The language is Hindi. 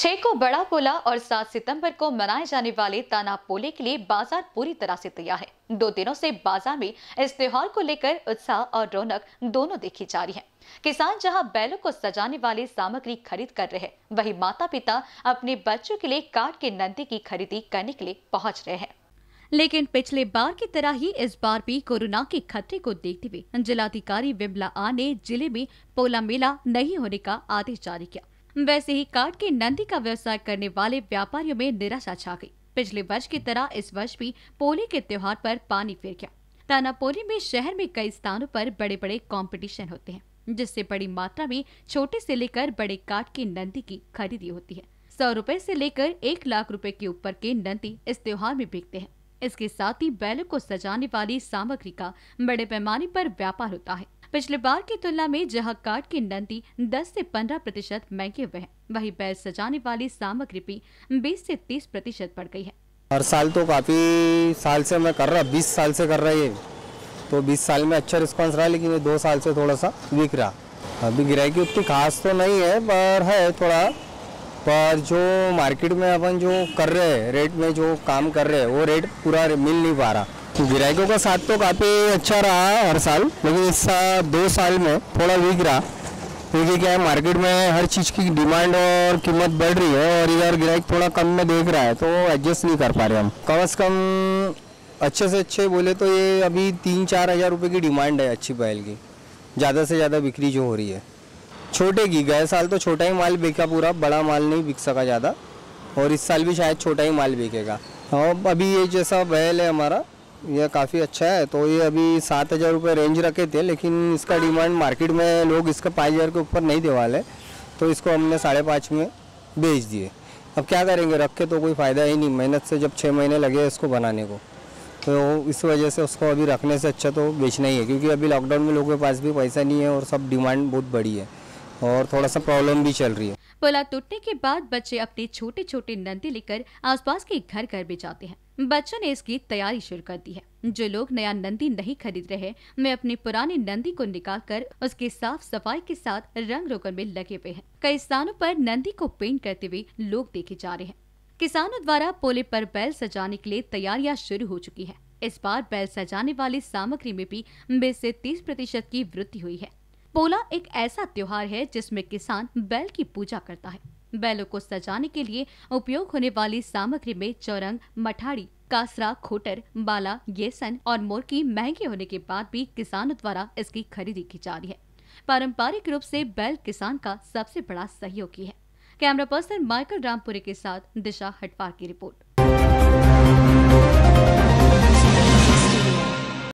छह को बड़ा पोला और सात सितंबर को मनाए जाने वाले ताना पोले के लिए बाजार पूरी तरह से तैयार है दो दिनों से बाजार में इस त्योहार को लेकर उत्साह और रौनक दोनों देखी जा रही है किसान जहां बैलों को सजाने वाली सामग्री खरीद कर रहे हैं वही माता पिता अपने बच्चों के लिए काट के नंदी की खरीदी करने के लिए पहुँच रहे हैं लेकिन पिछले बार की तरह ही इस बार भी कोरोना के खतरे को देखते हुए जिलाधिकारी विमला आ ने जिले में पोला मेला नहीं होने का आदेश जारी किया वैसे ही काट के नंदी का व्यवसाय करने वाले व्यापारियों में निराशा छा गई पिछले वर्ष की तरह इस वर्ष भी पोली के त्योहार पर पानी फिर गया तानापोली में शहर में कई स्थानों पर बड़े बड़े कॉम्पिटिशन होते हैं जिससे बड़ी मात्रा में छोटे से लेकर बड़े काट की नंदी की खरीदी होती है सौ रूपए से लेकर एक लाख रुपए के ऊपर के नंदी इस त्योहार में बिकते हैं इसके साथ ही बैलों को सजाने वाली सामग्री का बड़े पैमाने पर व्यापार होता है पिछले बार की तुलना में जहां काट की नंदी 10 से 15 प्रतिशत महंगे हुए हैं वही बैल सजाने वाली सामग्री भी 20 से 30 प्रतिशत बढ़ गई है हर साल तो काफी साल से मैं कर रहा बीस साल से कर रहा ये तो बीस साल में अच्छा रिस्पॉन्स रहा लेकिन ये दो साल से थोड़ा सा वीक रहा अभी गिराई की उतनी खास तो नहीं है पर है थोड़ा पर जो मार्केट में अपन जो कर रहे हैं रेट में जो काम कर रहे हैं वो रेट पूरा मिल नहीं पा रहा ग्राहकों का साथ तो काफ़ी अच्छा रहा हर साल लेकिन इस साल दो साल में थोड़ा वीक रहा क्योंकि क्या है मार्केट में हर चीज़ की डिमांड और कीमत बढ़ रही है और इधर ग्राहक थोड़ा कम में देख रहा है तो एडजस्ट नहीं कर पा रहे हम कम अज़ कम अच्छे से अच्छे बोले तो ये अभी तीन चार हज़ार रुपये की डिमांड है अच्छी बैल की ज़्यादा से ज़्यादा बिक्री जो हो रही है छोटे की गए साल तो छोटा ही माल बिका पूरा बड़ा माल नहीं बिक सका ज़्यादा और इस साल भी शायद छोटा ही माल बिकेगा और अभी ये जैसा बैल है हमारा ये काफ़ी अच्छा है तो ये अभी सात हज़ार रुपये रेंज रखे थे लेकिन इसका डिमांड मार्केट में लोग इसका पाँच हज़ार के ऊपर नहीं दे वाले तो इसको हमने साढ़े पाँच में बेच दिए अब क्या करेंगे रख के तो कोई फ़ायदा ही नहीं मेहनत से जब छः महीने लगे इसको बनाने को तो इस वजह से उसको अभी रखने से अच्छा तो बेचना ही है क्योंकि अभी लॉकडाउन में लोगों के पास भी पैसा नहीं है और सब डिमांड बहुत बड़ी है और थोड़ा सा प्रॉब्लम भी चल रही है पोला टूटने के बाद बच्चे अपने छोटे छोटे नंदी लेकर आसपास के घर घर भी जाते हैं बच्चों ने इसकी तैयारी शुरू कर दी है जो लोग नया नंदी नहीं खरीद रहे वे अपनी पुराने नंदी को निकाल कर उसकी साफ सफाई के साथ रंग रोगन में लगे हुए हैं कई स्थानों पर नंदी को पेंट करते हुए लोग देखे जा रहे हैं किसानों द्वारा पोले पर बैल सजाने के लिए तैयारियां शुरू हो चुकी है इस बार बैल सजाने वाली सामग्री में भी बीस ऐसी तीस प्रतिशत की वृद्धि हुई है पोला एक ऐसा त्योहार है जिसमे किसान बैल की पूजा करता है बैलों को सजाने के लिए उपयोग होने वाली सामग्री में चौरंग मठाड़ी कासरा खोटर बाला येसन और मोरकी महंगे होने के बाद भी किसानों द्वारा इसकी खरीदी की जा रही है पारंपरिक रूप से बैल किसान का सबसे बड़ा सहयोगी है कैमरा पर्सन माइकल रामपुरे के साथ दिशा हटवार की रिपोर्ट